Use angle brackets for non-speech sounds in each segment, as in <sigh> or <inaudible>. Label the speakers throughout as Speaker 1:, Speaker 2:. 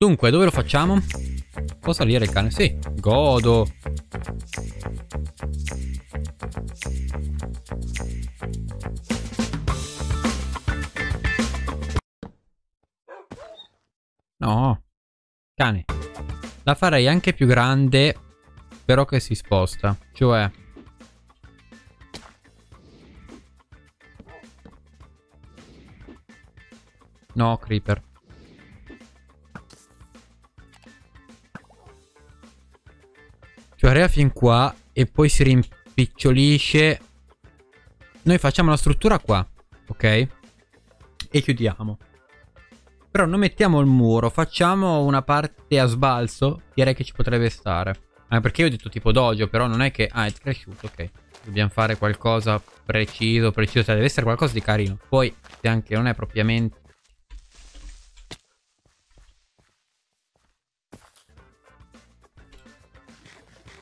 Speaker 1: Dunque, dove lo facciamo? Può salire il cane? Sì, godo. No. Cane. La farei anche più grande, però che si sposta. Cioè... No, creeper. Cioè arriva fin qua e poi si rimpicciolisce. Noi facciamo la struttura qua, ok? E chiudiamo. Però non mettiamo il muro, facciamo una parte a sbalzo, direi che ci potrebbe stare. Ah, perché io ho detto tipo dojo, però non è che... Ah, è cresciuto, ok. Dobbiamo fare qualcosa preciso, preciso, cioè deve essere qualcosa di carino. Poi, se anche non è propriamente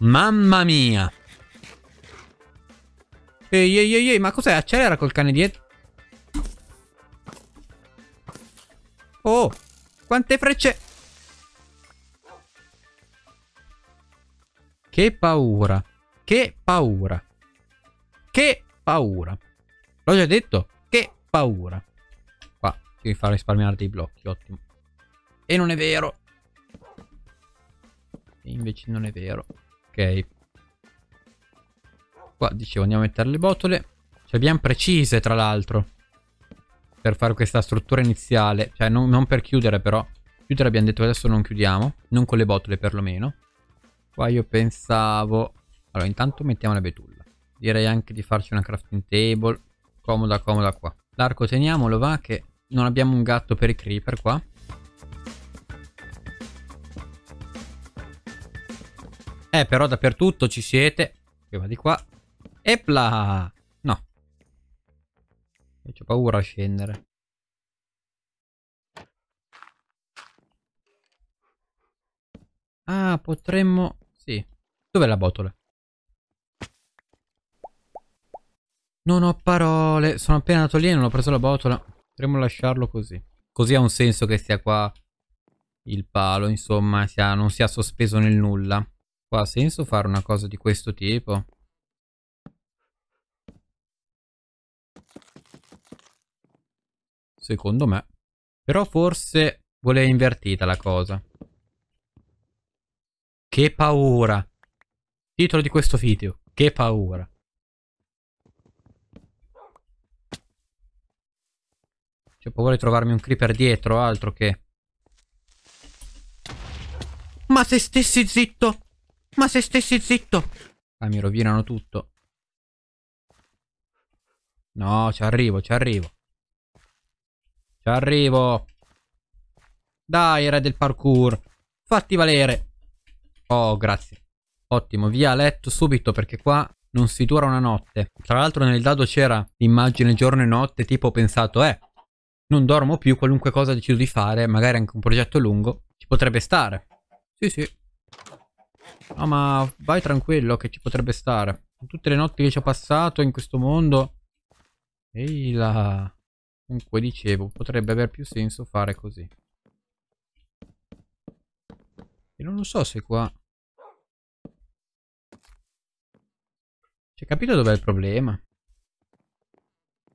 Speaker 1: Mamma mia. Ehi, ehi, ehi, ehi, ma cos'è? Accelera col cane dietro. Oh, quante frecce. Che paura. Che paura. Che paura. L'ho già detto. Che paura. Qua, devi far risparmiare dei blocchi, ottimo. E non è vero. E invece non è vero. Ok. Qua dicevo andiamo a mettere le botole. Ci cioè, abbiamo precise tra l'altro. Per fare questa struttura iniziale. Cioè non, non per chiudere però. Chiudere abbiamo detto adesso non chiudiamo. Non con le botole perlomeno. Qua io pensavo... Allora intanto mettiamo la betulla. Direi anche di farci una crafting table. Comoda, comoda qua. L'arco teniamolo va che non abbiamo un gatto per i creeper qua. Eh, però dappertutto ci siete. Prima di qua. Epla! No. Ho paura a scendere. Ah, potremmo... Sì. Dov'è la botola? Non ho parole. Sono appena andato lì e non ho preso la botola. Potremmo lasciarlo così. Così ha un senso che sia qua il palo, insomma, sia, non sia sospeso nel nulla. Qua ha senso fare una cosa di questo tipo? Secondo me. Però forse voleva invertita la cosa. Che paura. Titolo di questo video. Che paura. C'ho paura di trovarmi un creeper dietro, altro che... Ma se stessi zitto! Ma se stessi zitto. Ah, mi rovinano tutto. No, ci arrivo, ci arrivo. Ci arrivo. Dai, re del parkour. Fatti valere. Oh, grazie. Ottimo, via a letto subito perché qua non si dura una notte. Tra l'altro nel dado c'era l'immagine giorno e notte, tipo ho pensato, eh, non dormo più, qualunque cosa decido di fare, magari anche un progetto lungo, ci potrebbe stare. Sì, sì. No, ma vai tranquillo che ci potrebbe stare. Tutte le notti che ci ho passato in questo mondo... Ehi là... Comunque dicevo, potrebbe aver più senso fare così. E non lo so se qua... C'è capito dov'è il problema?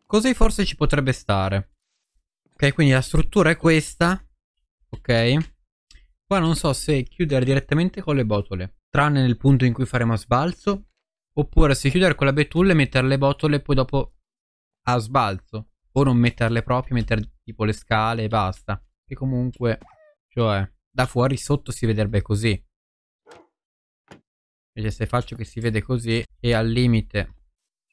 Speaker 1: Così forse ci potrebbe stare. Ok, quindi la struttura è questa. Ok. Qua non so se chiudere direttamente con le botole tranne nel punto in cui faremo a sbalzo, oppure se chiudere con la betulla e mettere le botole poi dopo a sbalzo, o non metterle proprio, mettere tipo le scale e basta. Che comunque, cioè, da fuori sotto si vedrebbe così. Vedete se faccio che si vede così e al limite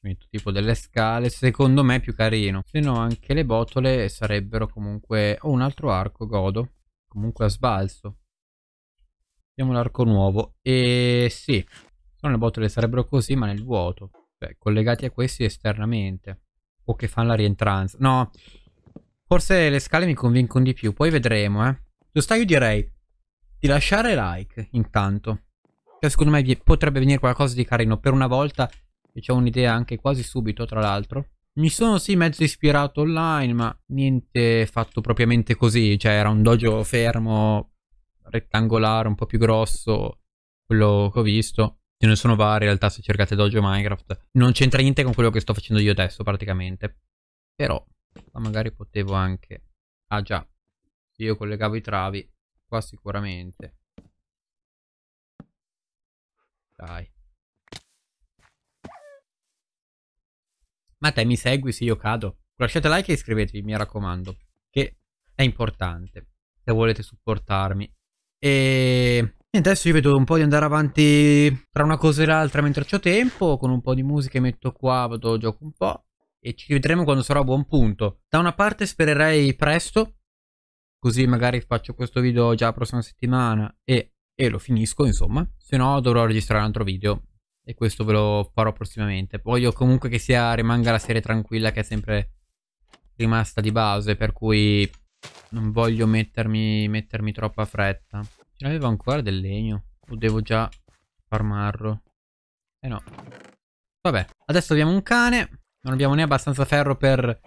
Speaker 1: metto tipo delle scale, secondo me è più carino. Se no anche le botole sarebbero comunque... Ho oh, un altro arco godo, comunque a sbalzo. Abbiamo l'arco nuovo. E sì, sono le botole sarebbero così ma nel vuoto. Cioè, collegati a questi esternamente. O che fanno la rientranza. No, forse le scale mi convincono di più. Poi vedremo, eh. Lo stai, io direi di lasciare like intanto. Cioè, secondo me potrebbe venire qualcosa di carino per una volta. E c'è un'idea anche quasi subito, tra l'altro. Mi sono sì mezzo ispirato online, ma niente fatto propriamente così. Cioè, era un dojo fermo rettangolare, un po' più grosso, quello che ho visto. Ce ne sono vari in realtà se cercate dojo Minecraft. Non c'entra niente con quello che sto facendo io adesso praticamente. Però magari potevo anche... Ah già, io collegavo i travi. Qua sicuramente. Dai. Ma te mi segui se io cado? Lasciate like e iscrivetevi, mi raccomando, che è importante se volete supportarmi. E niente, adesso io vedo un po' di andare avanti tra una cosa e l'altra mentre ho tempo, con un po' di musica metto qua, vado, gioco un po' e ci vedremo quando sarò a buon punto. Da una parte spererei presto, così magari faccio questo video già la prossima settimana e, e lo finisco insomma, se no dovrò registrare un altro video e questo ve lo farò prossimamente. Voglio comunque che sia, rimanga la serie tranquilla che è sempre rimasta di base, per cui non voglio mettermi, mettermi troppa fretta. Ce l'avevo ancora del legno. O devo già farmarlo? Eh no. Vabbè. Adesso abbiamo un cane. Non abbiamo né abbastanza ferro per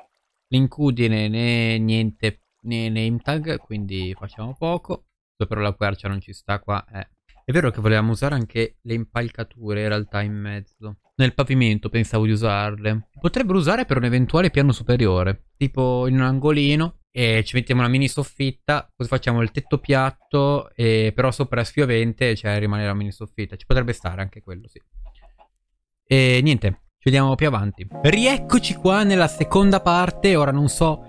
Speaker 1: l'incudine né niente né name tag. Quindi facciamo poco. Però la quercia non ci sta qua. Eh. È vero che volevamo usare anche le impalcature in realtà in mezzo. Nel pavimento pensavo di usarle. Potrebbero usare per un eventuale piano superiore. Tipo in un angolino e ci mettiamo una mini soffitta, così facciamo il tetto piatto, e però sopra è sfiovente, cioè rimane la mini soffitta. Ci potrebbe stare anche quello, sì. E niente, ci vediamo più avanti. Rieccoci qua nella seconda parte, ora non so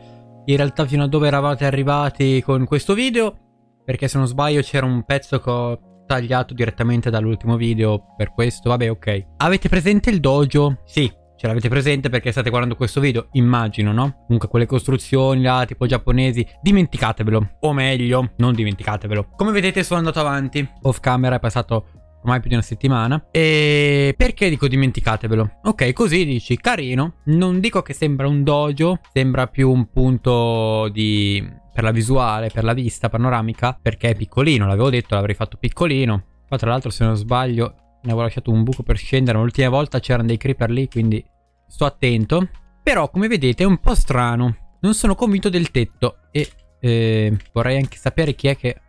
Speaker 1: in realtà fino a dove eravate arrivati con questo video, perché se non sbaglio c'era un pezzo che ho tagliato direttamente dall'ultimo video per questo, vabbè ok. Avete presente il dojo? Sì, ce l'avete presente perché state guardando questo video, immagino, no? Comunque quelle costruzioni là, tipo giapponesi, dimenticatevelo, o meglio, non dimenticatevelo. Come vedete sono andato avanti, off camera è passato ormai più di una settimana. E perché dico dimenticatevelo? Ok, così dici, carino, non dico che sembra un dojo, sembra più un punto di... per la visuale, per la vista panoramica, perché è piccolino, l'avevo detto, l'avrei fatto piccolino. Qua tra l'altro se non sbaglio ne avevo lasciato un buco per scendere, ma l'ultima volta c'erano dei creeper lì, quindi sto attento. Però come vedete è un po' strano. Non sono convinto del tetto e eh, vorrei anche sapere chi è che...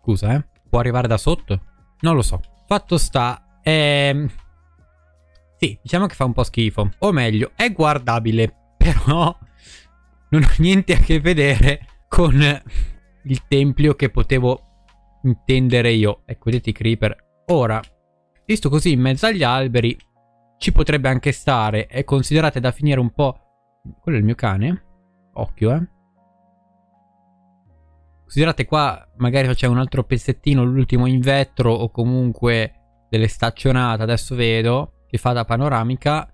Speaker 1: Scusa, eh. Può arrivare da sotto? Non lo so. Fatto sta... Ehm... Sì, diciamo che fa un po' schifo. O meglio, è guardabile. <laughs> Però non ho niente a che vedere con il tempio che potevo intendere io. Ecco, vedete i creeper. Ora, Visto così in mezzo agli alberi ci potrebbe anche stare e considerate da finire un po'... Quello è il mio cane? Occhio, eh. Considerate qua magari facciamo un altro pezzettino, l'ultimo in vetro o comunque delle staccionate, adesso vedo, che fa da panoramica.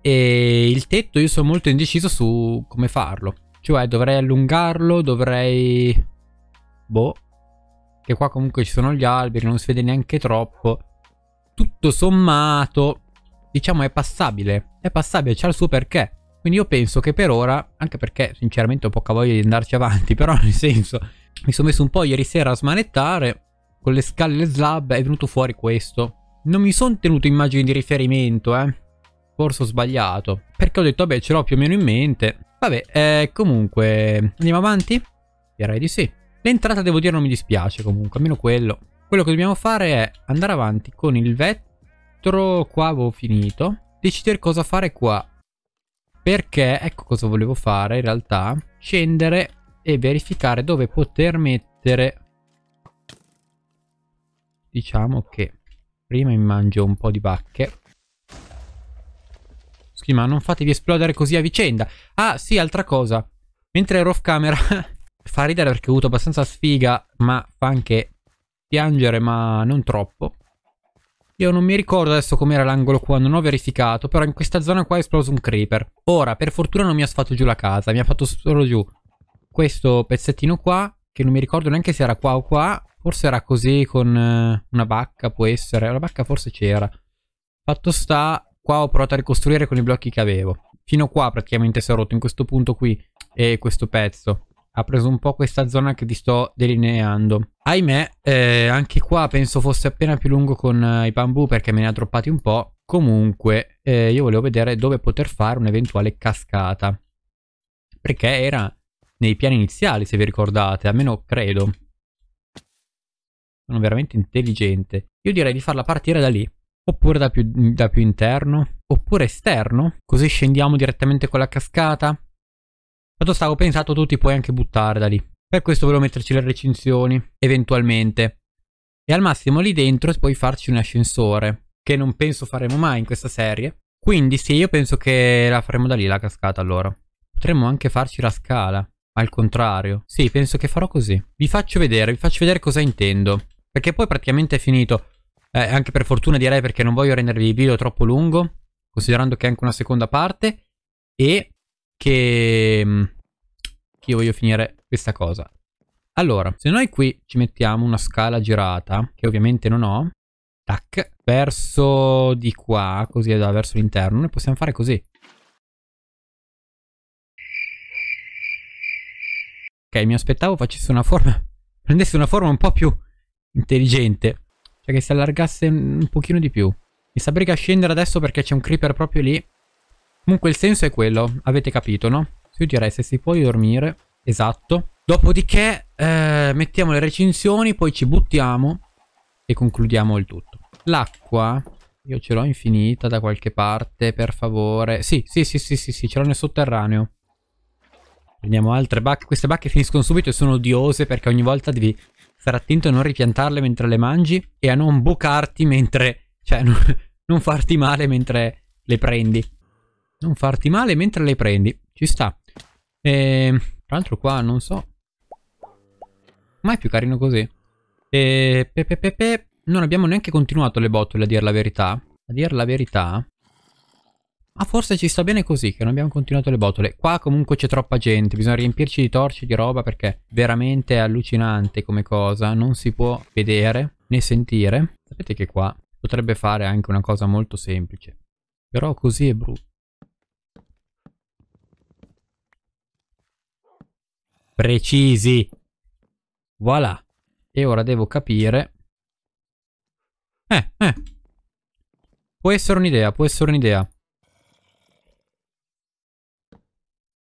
Speaker 1: E il tetto io sono molto indeciso su come farlo. Cioè dovrei allungarlo, dovrei... Boh. Che qua comunque ci sono gli alberi, non si vede neanche troppo tutto sommato, diciamo, è passabile. È passabile, c'ha il suo perché. Quindi io penso che per ora, anche perché sinceramente ho poca voglia di andarci avanti, <laughs> però nel senso, mi sono messo un po' ieri sera a smanettare, con le scale e le slab è venuto fuori questo. Non mi sono tenuto immagini di riferimento, eh. Forse ho sbagliato. Perché ho detto, vabbè, ce l'ho più o meno in mente. Vabbè, eh, comunque, andiamo avanti? Direi di sì. L'entrata, devo dire, non mi dispiace comunque, almeno quello. Quello che dobbiamo fare è andare avanti con il vetro. Qua avevo finito. Decidere cosa fare qua. Perché, ecco cosa volevo fare in realtà. Scendere e verificare dove poter mettere... Diciamo che prima mi mangio un po' di bacche. Scusi, ma non fatevi esplodere così a vicenda. Ah, sì, altra cosa. Mentre ero off camera... <laughs> fa ridere perché ho avuto abbastanza sfiga, ma fa anche piangere, ma non troppo. Io non mi ricordo adesso com'era l'angolo qua, non ho verificato, però in questa zona qua è esploso un creeper. Ora, per fortuna non mi ha sfatto giù la casa, mi ha fatto solo giù questo pezzettino qua, che non mi ricordo neanche se era qua o qua, forse era così con eh, una bacca, può essere, la bacca forse c'era. Fatto sta, qua ho provato a ricostruire con i blocchi che avevo. Fino qua praticamente si è rotto in questo punto qui e questo pezzo ha preso un po' questa zona che vi sto delineando. Ahimè, eh, anche qua penso fosse appena più lungo con eh, i bambù perché me ne ha droppati un po'. Comunque, eh, io volevo vedere dove poter fare un'eventuale cascata. Perché era nei piani iniziali, se vi ricordate, almeno credo. Sono veramente intelligente. Io direi di farla partire da lì. Oppure da più, da più interno. Oppure esterno. Così scendiamo direttamente con la cascata. Tanto stavo pensando tu ti puoi anche buttare da lì. Per questo volevo metterci le recinzioni, eventualmente. E al massimo lì dentro puoi farci un ascensore, che non penso faremo mai in questa serie. Quindi sì, io penso che la faremo da lì la cascata allora. Potremmo anche farci la scala, al contrario. Sì, penso che farò così. Vi faccio vedere, vi faccio vedere cosa intendo. Perché poi praticamente è finito. Eh, anche per fortuna direi perché non voglio rendervi il video troppo lungo, considerando che è anche una seconda parte. E Mm, che, io voglio finire questa cosa. Allora, se noi qui ci mettiamo una scala girata, che ovviamente non ho, tac, verso di qua, così da verso l'interno, noi possiamo fare così. Ok, mi aspettavo facesse una forma, <laughs> prendesse una forma un po' più intelligente, cioè che si allargasse un pochino di più. Mi saprei che scendere adesso perché c'è un creeper proprio lì Comunque il senso è quello, avete capito, no? Io direi se si può dormire, esatto. Dopodiché eh, mettiamo le recinzioni, poi ci buttiamo e concludiamo il tutto. L'acqua, io ce l'ho infinita da qualche parte, per favore. Sì, sì, sì, sì, sì, sì ce l'ho nel sotterraneo. Prendiamo altre bacche. Queste bacche finiscono subito e sono odiose perché ogni volta devi stare attento a non ripiantarle mentre le mangi e a non bucarti mentre... Cioè, non, <laughs> non farti male mentre le prendi. Non farti male mentre le prendi. Ci sta. E, ehm, tra l'altro qua non so. Ma è più carino così. E, pe, pe, pe, pe, Non abbiamo neanche continuato le botole a dire la verità. A dire la verità. Ma forse ci sta bene così, che non abbiamo continuato le botole. Qua comunque c'è troppa gente, bisogna riempirci di torce, di roba, perché veramente è allucinante come cosa. Non si può vedere né sentire. Sapete che qua potrebbe fare anche una cosa molto semplice. Però così è brutto. precisi. Voilà. E ora devo capire... Eh, eh. Può essere un'idea, può essere un'idea.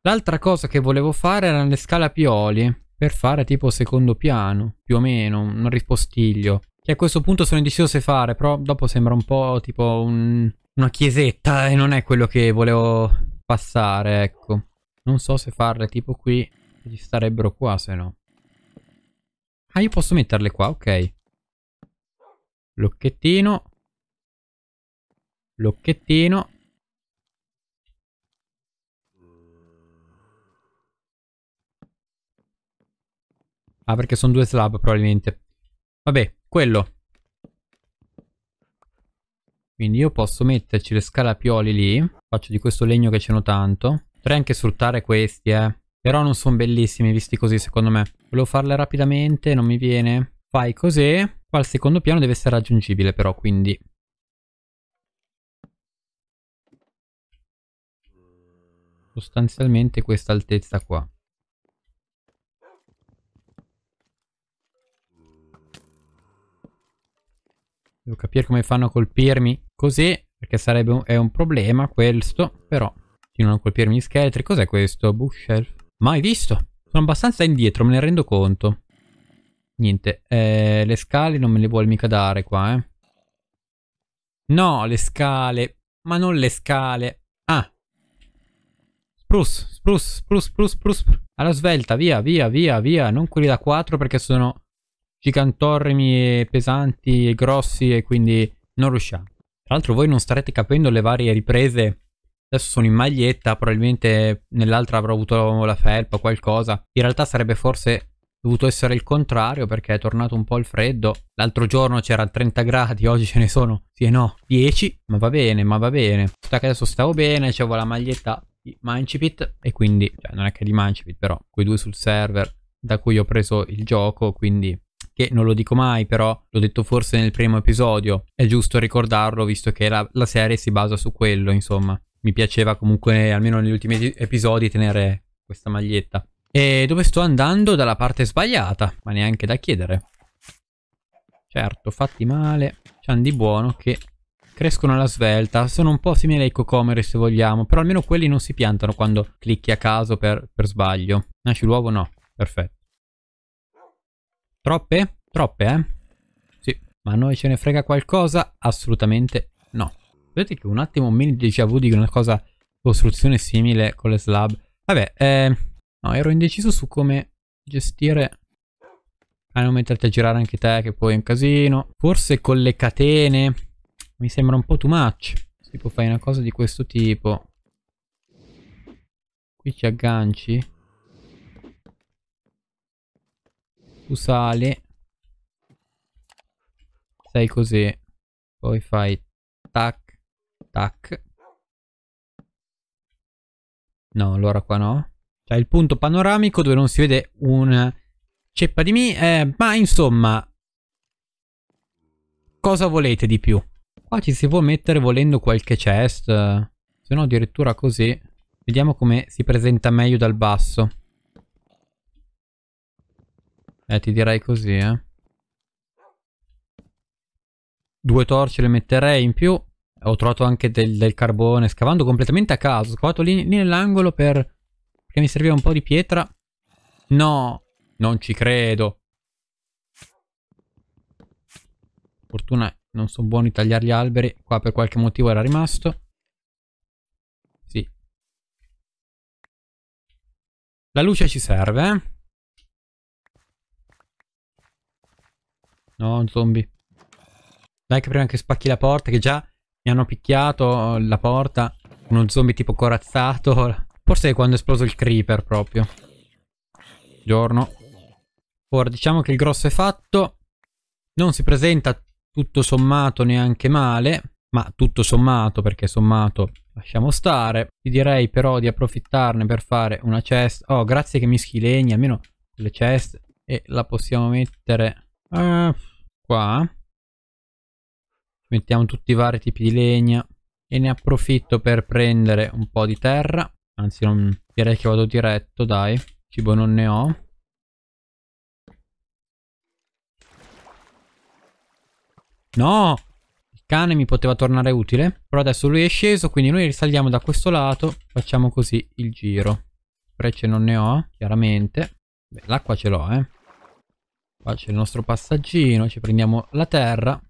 Speaker 1: L'altra cosa che volevo fare era le scale a pioli. Per fare tipo secondo piano, più o meno, un ripostiglio. Che a questo punto sono indeciso se fare, però dopo sembra un po' tipo un, una chiesetta e non è quello che volevo passare, ecco. Non so se farle tipo qui gli starebbero qua, se no. Ah, io posso metterle qua, ok. L'occhettino. L'occhettino. Ah, perché sono due slab, probabilmente. Vabbè, quello. Quindi io posso metterci le scalapioli lì. Faccio di questo legno che ce n'ho tanto. Potrei anche sfruttare questi, eh. Però non sono bellissimi visti così secondo me. Volevo farle rapidamente, non mi viene. Fai così. Qua al secondo piano deve essere raggiungibile però, quindi... Sostanzialmente questa altezza qua. Devo capire come fanno a colpirmi così, perché sarebbe un, un problema questo, però continuano a colpirmi gli scheletri. Cos'è questo? Bookshelf? Mai visto. Sono abbastanza indietro, me ne rendo conto. Niente, eh, le scale non me le vuole mica dare qua, eh. No, le scale. Ma non le scale. Ah. Spruce, spruce, spruce, spruce, spruce. Alla svelta, via, via, via, via. Non quelli da 4 perché sono gigantorrimi e pesanti e grossi e quindi non riusciamo. Tra l'altro voi non starete capendo le varie riprese Adesso sono in maglietta, probabilmente nell'altra avrò avuto la felpa o qualcosa. In realtà sarebbe forse dovuto essere il contrario perché è tornato un po' il freddo. L'altro giorno c'era 30 gradi, oggi ce ne sono, sì e no, 10. Ma va bene, ma va bene. Sta che adesso stavo bene, avevo la maglietta di Mancipit e quindi, cioè non è che di Mancipit però, quei due sul server da cui ho preso il gioco, quindi che non lo dico mai, però l'ho detto forse nel primo episodio, è giusto ricordarlo visto che la, la serie si basa su quello, insomma mi piaceva comunque, almeno negli ultimi episodi, tenere questa maglietta. E dove sto andando? Dalla parte sbagliata, ma neanche da chiedere. Certo, fatti male, c'han di buono che crescono alla svelta, sono un po' simili ai cocomeri se vogliamo, però almeno quelli non si piantano quando clicchi a caso per, per sbaglio. Nasci l'uovo? No, perfetto. Troppe? Troppe, eh? Sì, ma a noi ce ne frega qualcosa? Assolutamente no. Vedete che un attimo meno déjà vu di una cosa costruzione simile con le slab. Vabbè, eh, no, ero indeciso su come gestire... a ah, non metterti a girare anche te, che poi è un casino. Forse con le catene mi sembra un po' too much. Tipo fai una cosa di questo tipo. Qui ci agganci. Tu sali. Sei così. Poi fai tac Tac. No, allora qua no. Cioè il punto panoramico dove non si vede una ceppa di mi. Eh, ma insomma, cosa volete di più? Qua ci si può mettere volendo qualche chest. Se no addirittura così. Vediamo come si presenta meglio dal basso. Eh, ti direi così, eh. Due torce le metterei in più. Ho trovato anche del, del carbone, scavando completamente a caso. Ho scavato lì, lì nell'angolo per... perché mi serviva un po' di pietra. No, non ci credo. Fortuna non sono buoni tagliare gli alberi. Qua per qualche motivo era rimasto. Sì. La luce ci serve, eh? No, zombie. Dai che prima che spacchi la porta che già mi hanno picchiato eh, la porta. Uno zombie tipo corazzato. Forse è quando è esploso il creeper proprio. Buongiorno. Ora diciamo che il grosso è fatto. Non si presenta tutto sommato neanche male. Ma tutto sommato perché sommato lasciamo stare. Ti direi però di approfittarne per fare una chest. Oh grazie che mi schilegni almeno le chest. E la possiamo mettere eh, qua mettiamo tutti i vari tipi di legna e ne approfitto per prendere un po' di terra. Anzi, non, direi che vado diretto, dai. Cibo non ne ho. No! Il cane mi poteva tornare utile. Però adesso lui è sceso, quindi noi risaliamo da questo lato. Facciamo così il giro. Frecce non ne ho, chiaramente. l'acqua ce l'ho, eh. Qua c'è il nostro passaggino, ci prendiamo la terra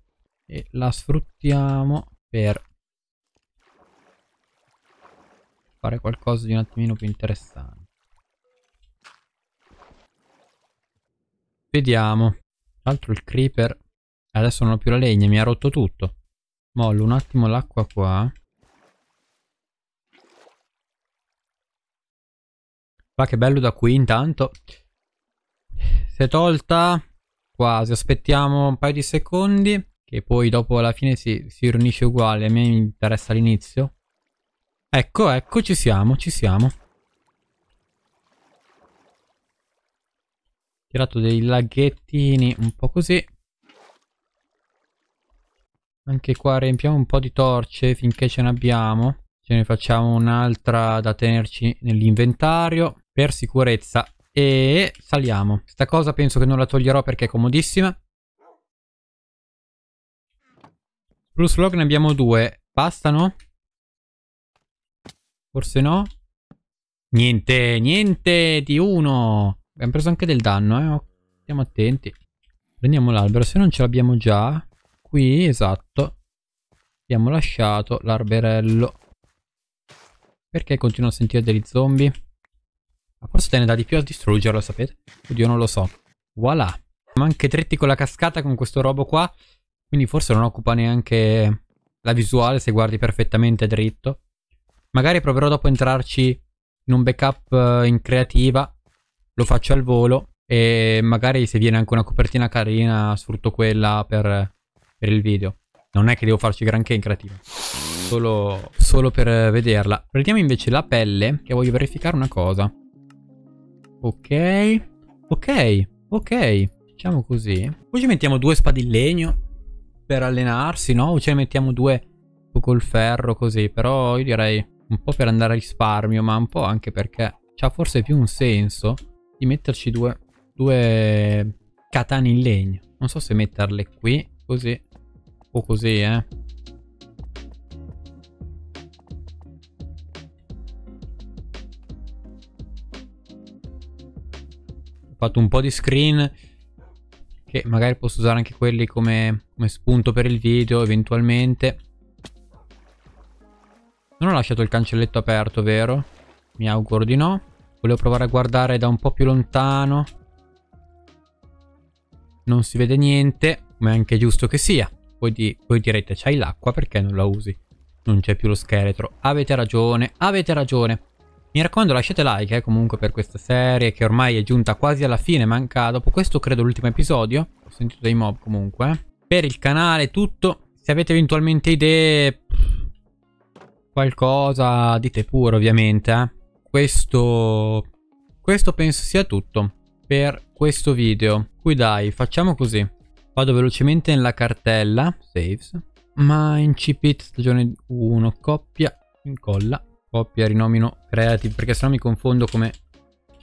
Speaker 1: e la sfruttiamo per fare qualcosa di un attimino più interessante. Vediamo. Tra l'altro il creeper adesso non ho più la legna, mi ha rotto tutto. Mollo un attimo l'acqua qua. Qua che bello da qui intanto. Si è tolta quasi, aspettiamo un paio di secondi che poi dopo alla fine si, si riunisce uguale, a me mi interessa l'inizio. Ecco, ecco, ci siamo, ci siamo. Tirato dei laghettini, un po' così. Anche qua riempiamo un po' di torce finché ce ne abbiamo. Ce ne facciamo un'altra da tenerci nell'inventario per sicurezza. E saliamo. Sta cosa penso che non la toglierò perché è comodissima. Plus log ne abbiamo due. Bastano? Forse no? Niente, niente di uno. Abbiamo preso anche del danno, eh. Stiamo attenti. Prendiamo l'albero, se non ce l'abbiamo già. Qui, esatto. Abbiamo lasciato l'arberello. Perché continuo a sentire degli zombie? Ma forse te ne dà di più a distruggerlo, sapete? Oddio, non lo so. Voilà. Siamo anche dritti con la cascata con questo robo qua. Quindi forse non occupa neanche la visuale se guardi perfettamente dritto. Magari proverò dopo a entrarci in un backup eh, in creativa, lo faccio al volo e magari se viene anche una copertina carina sfrutto quella per, per il video. Non è che devo farci granché in creativa, solo, solo per vederla. Prendiamo invece la pelle che voglio verificare una cosa. Ok, ok, ok, facciamo così. Poi ci mettiamo due spade in legno per allenarsi, no? O Ce ne mettiamo due col ferro così, però io direi un po' per andare a risparmio, ma un po' anche perché c'ha forse più un senso di metterci due, due katane in legno. Non so se metterle qui, così, o così, eh. Ho fatto un po' di screen che magari posso usare anche quelli come, come spunto per il video eventualmente. Non ho lasciato il cancelletto aperto, vero? Mi auguro di no. Volevo provare a guardare da un po' più lontano. Non si vede niente, ma è anche giusto che sia. Voi, di, voi direte, c'hai l'acqua perché non la usi? Non c'è più lo scheletro. Avete ragione, avete ragione. Mi raccomando lasciate like eh, comunque per questa serie che ormai è giunta quasi alla fine, manca dopo questo credo l'ultimo episodio, ho sentito dei mob comunque. Eh. Per il canale tutto, se avete eventualmente idee, qualcosa dite pure ovviamente. Eh. Questo, questo penso sia tutto per questo video. Qui dai, facciamo così. Vado velocemente nella cartella, saves, ma incipit stagione 1, coppia, incolla coppia rinomino creative perché sennò mi confondo come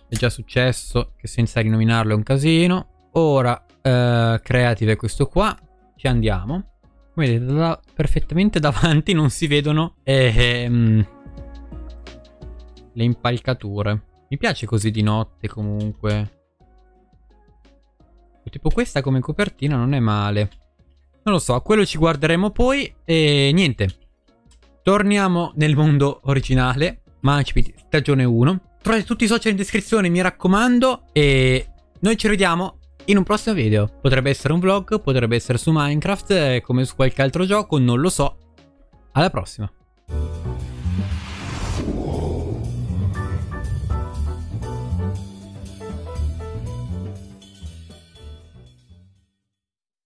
Speaker 1: è già successo che senza rinominarlo è un casino. Ora eh, creative è questo qua, ci andiamo. Come vedete da, perfettamente <laughs> davanti non si vedono eh, ehm, le impalcature. Mi piace così di notte comunque. Tipo questa come copertina non è male. Non lo so, quello ci guarderemo poi e niente. Torniamo nel mondo originale, Manchipit stagione 1. Trovate tutti i social in descrizione, mi raccomando, e noi ci vediamo in un prossimo video. Potrebbe essere un vlog, potrebbe essere su Minecraft, eh, come su qualche altro gioco, non lo so. Alla prossima.